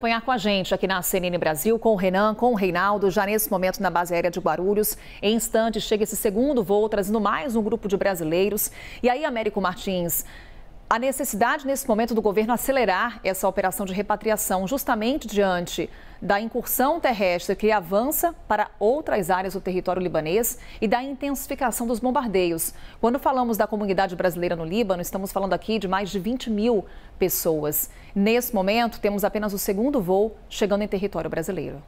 acompanhar com a gente aqui na CNN Brasil, com o Renan, com o Reinaldo, já nesse momento na base aérea de Guarulhos. Em instantes chega esse segundo voo, trazendo mais um grupo de brasileiros. E aí, Américo Martins, a necessidade nesse momento do governo acelerar essa operação de repatriação, justamente diante da incursão terrestre que avança para outras áreas do território libanês e da intensificação dos bombardeios. Quando falamos da comunidade brasileira no Líbano, estamos falando aqui de mais de 20 mil pessoas. Nesse momento, temos apenas o segundo voo chegando em território brasileiro.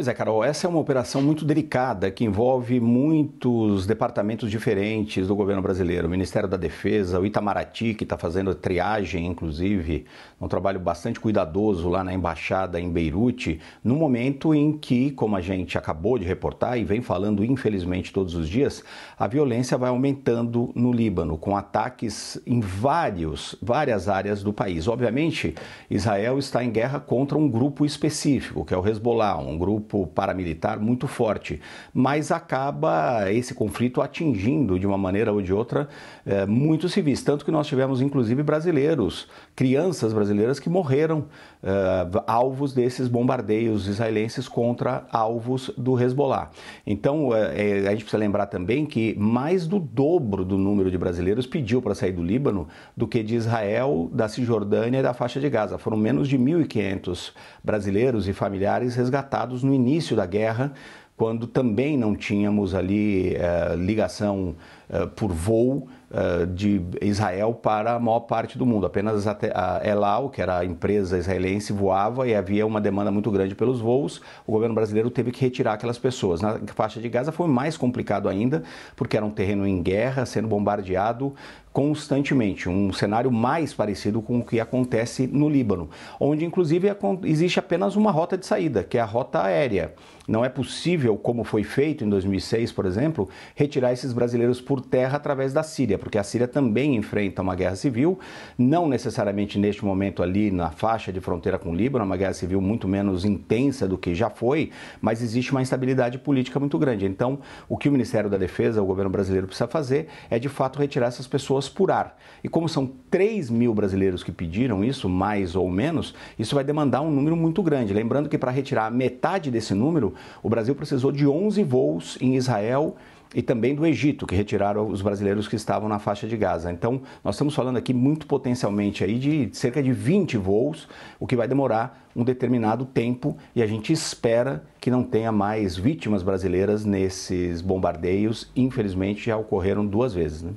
Pois é, Carol, essa é uma operação muito delicada que envolve muitos departamentos diferentes do governo brasileiro. O Ministério da Defesa, o Itamaraty, que está fazendo a triagem, inclusive, um trabalho bastante cuidadoso lá na embaixada em Beirute, no momento em que, como a gente acabou de reportar e vem falando infelizmente todos os dias, a violência vai aumentando no Líbano, com ataques em vários, várias áreas do país. Obviamente, Israel está em guerra contra um grupo específico, que é o Hezbollah, um grupo grupo paramilitar muito forte, mas acaba esse conflito atingindo de uma maneira ou de outra é, muitos civis, tanto que nós tivemos inclusive brasileiros, crianças brasileiras que morreram é, alvos desses bombardeios israelenses contra alvos do Hezbollah. Então é, a gente precisa lembrar também que mais do dobro do número de brasileiros pediu para sair do Líbano do que de Israel, da Cisjordânia e da faixa de Gaza. Foram menos de 1.500 brasileiros e familiares resgatados no no início da guerra, quando também não tínhamos ali eh, ligação eh, por voo eh, de Israel para a maior parte do mundo. Apenas a Elal, que era a empresa israelense, voava e havia uma demanda muito grande pelos voos. O governo brasileiro teve que retirar aquelas pessoas. Na faixa de Gaza foi mais complicado ainda, porque era um terreno em guerra, sendo bombardeado constantemente, um cenário mais parecido com o que acontece no Líbano, onde inclusive existe apenas uma rota de saída, que é a rota aérea. Não é possível, como foi feito em 2006, por exemplo, retirar esses brasileiros por por terra através da Síria, porque a Síria também enfrenta uma guerra civil, não necessariamente neste momento ali na faixa de fronteira com o Líbano, uma guerra civil muito menos intensa do que já foi, mas existe uma instabilidade política muito grande. Então, o que o Ministério da Defesa, o governo brasileiro precisa fazer é de fato retirar essas pessoas por ar. E como são 3 mil brasileiros que pediram isso, mais ou menos, isso vai demandar um número muito grande. Lembrando que para retirar metade desse número, o Brasil precisou de 11 voos em Israel e também do Egito, que retiraram os brasileiros que estavam na faixa de Gaza. Então, nós estamos falando aqui muito potencialmente aí de cerca de 20 voos, o que vai demorar um determinado tempo e a gente espera que não tenha mais vítimas brasileiras nesses bombardeios. Infelizmente, já ocorreram duas vezes. Né?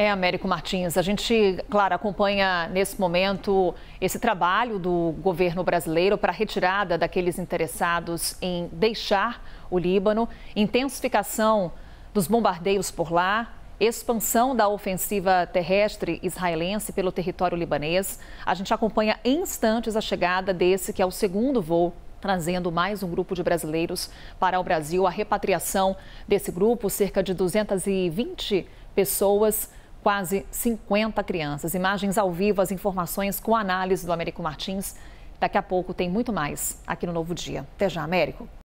É, Américo Martins, a gente, claro, acompanha nesse momento esse trabalho do governo brasileiro para a retirada daqueles interessados em deixar o Líbano, intensificação dos bombardeios por lá, expansão da ofensiva terrestre israelense pelo território libanês. A gente acompanha instantes a chegada desse, que é o segundo voo trazendo mais um grupo de brasileiros para o Brasil. A repatriação desse grupo, cerca de 220 pessoas quase 50 crianças. Imagens ao vivo, as informações com análise do Américo Martins. Daqui a pouco tem muito mais aqui no Novo Dia. Até já, Américo.